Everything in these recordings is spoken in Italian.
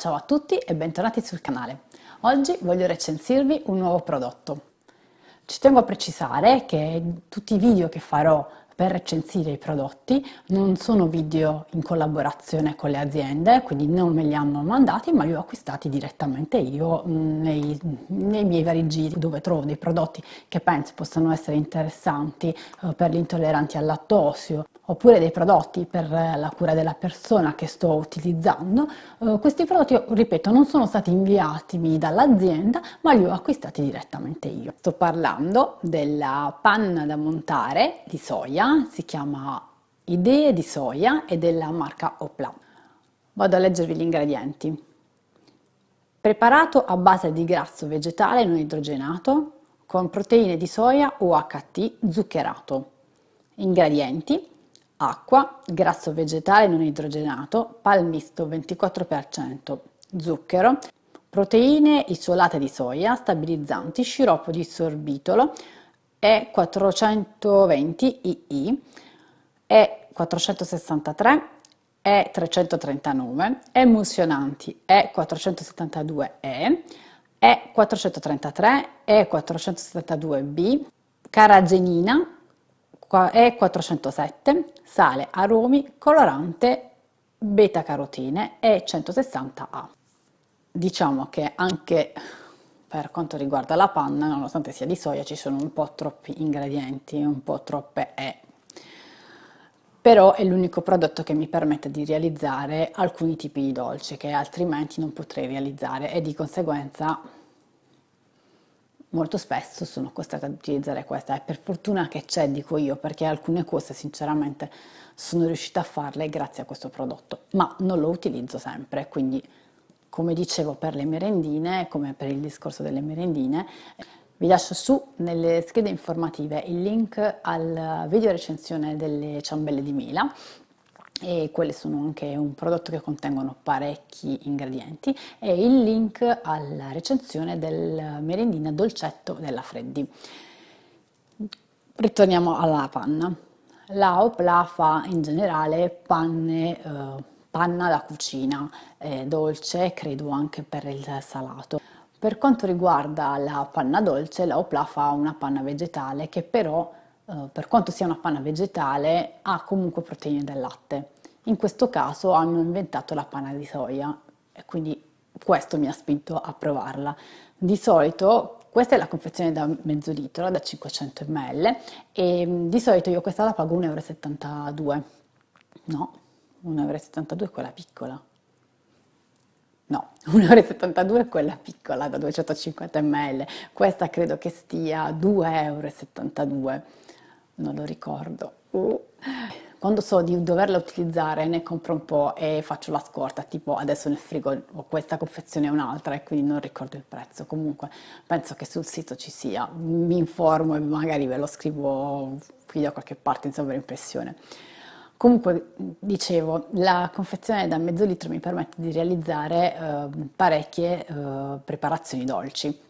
Ciao a tutti e bentornati sul canale. Oggi voglio recensirvi un nuovo prodotto. Ci tengo a precisare che tutti i video che farò per recensire i prodotti non sono video in collaborazione con le aziende, quindi non me li hanno mandati, ma li ho acquistati direttamente io mm, nei, nei miei vari giri dove trovo dei prodotti che penso possano essere interessanti eh, per gli intolleranti al lattosio oppure dei prodotti per eh, la cura della persona che sto utilizzando, eh, questi prodotti, ripeto, non sono stati inviatimi dall'azienda, ma li ho acquistati direttamente io. Sto parlando della panna da montare di soia, si chiama Idee di soia e della marca Opla. Vado a leggervi gli ingredienti. Preparato a base di grasso vegetale non idrogenato con proteine di soia UHT zuccherato. Ingredienti acqua, grasso vegetale non idrogenato, palmisto 24%, zucchero, proteine isolate di soia, stabilizzanti, sciroppo di sorbitolo E420 II, E463 e339, emulsionanti E472E, E433, E472B, caragenina e407 sale, aromi, colorante, beta carotine e 160A. Diciamo che anche per quanto riguarda la panna, nonostante sia di soia, ci sono un po' troppi ingredienti, un po' troppe E. Però è l'unico prodotto che mi permette di realizzare alcuni tipi di dolci che altrimenti non potrei realizzare e di conseguenza molto spesso sono costretta ad utilizzare questa e per fortuna che c'è, dico io, perché alcune cose sinceramente sono riuscita a farle grazie a questo prodotto, ma non lo utilizzo sempre, quindi come dicevo per le merendine, come per il discorso delle merendine, vi lascio su nelle schede informative il link al video recensione delle ciambelle di Mila, e quelle sono anche un prodotto che contengono parecchi ingredienti e il link alla recensione del merendina dolcetto della Freddy. Ritorniamo alla panna. La Opla fa in generale panne, eh, panna da cucina, eh, dolce, credo anche per il salato. Per quanto riguarda la panna dolce, la Opla fa una panna vegetale che però eh, per quanto sia una panna vegetale, ha comunque proteine dal latte. In questo caso hanno inventato la panna di soia e quindi questo mi ha spinto a provarla. Di solito questa è la confezione da mezzo litro, da 500 ml e mm, di solito io questa la pago 1,72 euro. No, 1,72 euro è quella piccola. No, 1,72 euro è quella piccola da 250 ml, questa credo che stia 2,72 euro non lo ricordo. Quando so di doverla utilizzare ne compro un po' e faccio la scorta, tipo adesso nel frigo ho questa confezione e un'altra e quindi non ricordo il prezzo. Comunque penso che sul sito ci sia, mi informo e magari ve lo scrivo qui da qualche parte in sovraimpressione. Comunque, dicevo, la confezione da mezzo litro mi permette di realizzare eh, parecchie eh, preparazioni dolci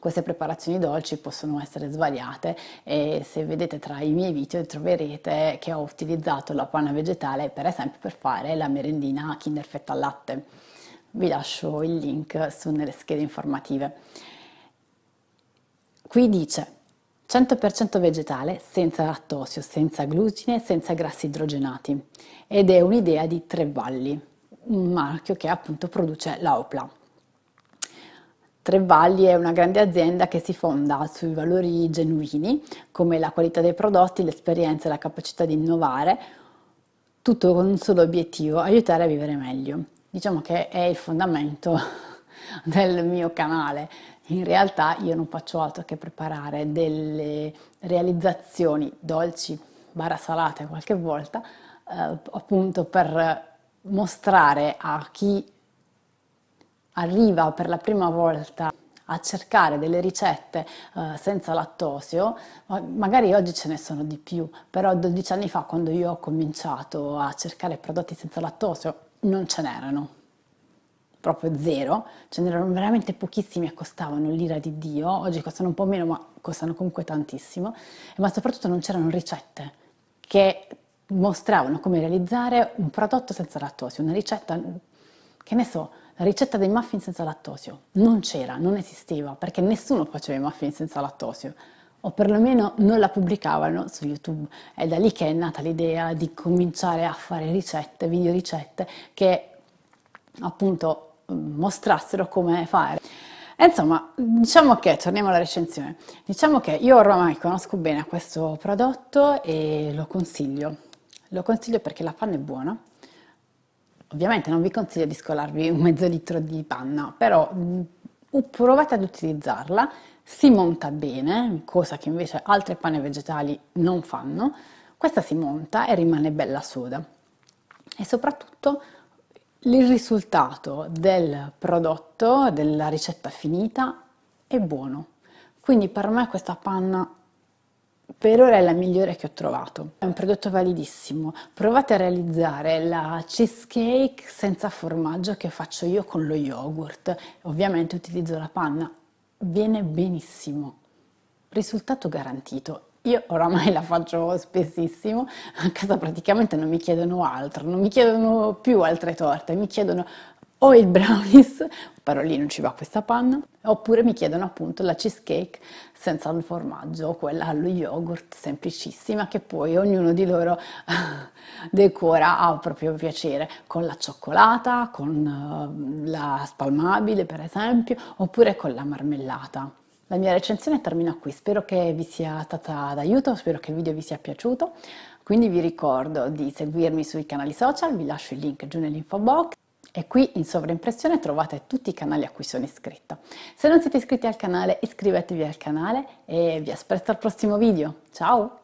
queste preparazioni dolci possono essere svariate e se vedete tra i miei video troverete che ho utilizzato la panna vegetale per esempio per fare la merendina Kinder Fetta al latte. Vi lascio il link su nelle schede informative. Qui dice 100% vegetale, senza lattosio, senza glutine, senza grassi idrogenati ed è un'idea di Tre Valli, un marchio che appunto produce la Opla. Tre Valli è una grande azienda che si fonda sui valori genuini, come la qualità dei prodotti, l'esperienza e la capacità di innovare, tutto con un solo obiettivo, aiutare a vivere meglio. Diciamo che è il fondamento del mio canale. In realtà io non faccio altro che preparare delle realizzazioni dolci, barra salate qualche volta, eh, appunto per mostrare a chi arriva per la prima volta a cercare delle ricette eh, senza lattosio, magari oggi ce ne sono di più, però 12 anni fa quando io ho cominciato a cercare prodotti senza lattosio non ce n'erano proprio zero, ce n'erano veramente pochissimi e costavano l'ira di Dio, oggi costano un po' meno ma costano comunque tantissimo, ma soprattutto non c'erano ricette che mostravano come realizzare un prodotto senza lattosio, una ricetta che ne so, ricetta dei muffin senza lattosio. Non c'era, non esisteva, perché nessuno faceva i muffin senza lattosio o perlomeno non la pubblicavano su YouTube. È da lì che è nata l'idea di cominciare a fare ricette, video ricette che appunto mostrassero come fare. E insomma, diciamo che, torniamo alla recensione, diciamo che io ormai conosco bene questo prodotto e lo consiglio. Lo consiglio perché la panna è buona, Ovviamente non vi consiglio di scolarvi un mezzo litro di panna, però mm, provate ad utilizzarla, si monta bene, cosa che invece altre panne vegetali non fanno, questa si monta e rimane bella soda. E soprattutto il risultato del prodotto, della ricetta finita, è buono. Quindi per me questa panna per ora è la migliore che ho trovato. È un prodotto validissimo. Provate a realizzare la cheesecake senza formaggio che faccio io con lo yogurt. Ovviamente utilizzo la panna. Viene benissimo. Risultato garantito. Io oramai la faccio spessissimo, a casa praticamente non mi chiedono altro, non mi chiedono più altre torte, mi chiedono o il brownies, parolino ci va questa panna, oppure mi chiedono appunto la cheesecake senza il formaggio o quella allo yogurt semplicissima che poi ognuno di loro decora a proprio piacere con la cioccolata, con eh, la spalmabile per esempio, oppure con la marmellata. La mia recensione termina qui, spero che vi sia stata d'aiuto, spero che il video vi sia piaciuto, quindi vi ricordo di seguirmi sui canali social, vi lascio il link giù nell'info box e qui in sovraimpressione trovate tutti i canali a cui sono iscritto. Se non siete iscritti al canale iscrivetevi al canale e vi aspetto al prossimo video. Ciao!